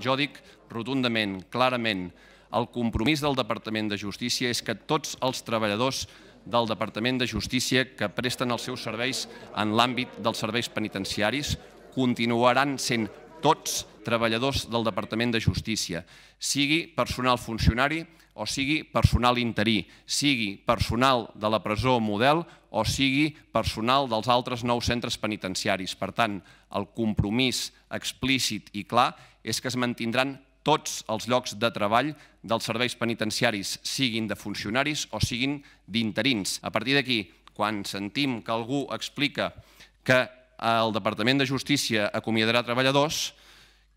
Jo dic rotundament, clarament, el compromís del Departament de Justícia és que tots els treballadors del Departament de Justícia que presten els seus serveis en l'àmbit dels serveis penitenciaris continuaran sent tots treballadors del Departament de Justícia, sigui personal funcionari o sigui personal interí, sigui personal de la presó model o sigui personal dels altres nous centres penitenciaris. Per tant, el compromís explícit i clar és que es mantindran tots els llocs de treball dels serveis penitenciaris, siguin de funcionaris o siguin d'interins. A partir d'aquí, quan sentim que algú explica que el Departament de Justícia acomiadarà treballadors,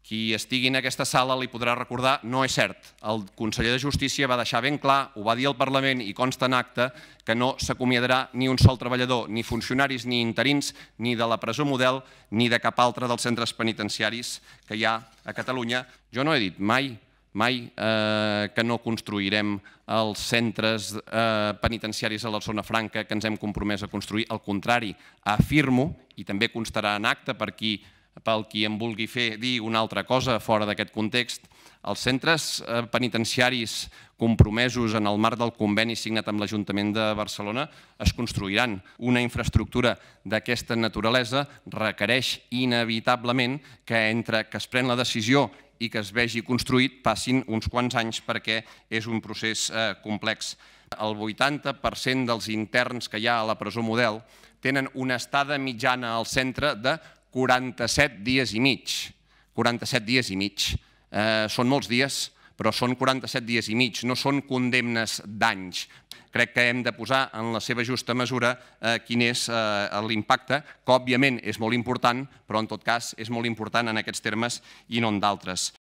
qui estigui en aquesta sala li podrà recordar, no és cert. El conseller de Justícia va deixar ben clar, ho va dir al Parlament i consta en acte, que no s'acomiadarà ni un sol treballador, ni funcionaris, ni interins, ni de la presó model, ni de cap altre dels centres penitenciaris que hi ha a Catalunya. Jo no he dit mai mai eh, que no construirem els centres eh, penitenciaris a la zona franca que ens hem compromès a construir. Al contrari, afirmo, i també constarà en acte per qui pel qui em vulgui fer dir una altra cosa fora d'aquest context, els centres eh, penitenciaris compromesos en el marc del conveni signat amb l'Ajuntament de Barcelona es construiran. Una infraestructura d'aquesta naturalesa requereix inevitablement que entre que es pren la decisió i que es vegi construït passin uns quants anys perquè és un procés eh, complex. El 80% dels interns que hi ha a la presó model tenen una estada mitjana al centre de 47 dies i mig. 47 dies i mig. Eh, són molts dies, però són 47 dies i mig, no són condemnes d'anys. Crec que hem de posar en la seva justa mesura eh, quin és eh, l'impacte, que òbviament és molt important, però en tot cas és molt important en aquests termes i no en d'altres.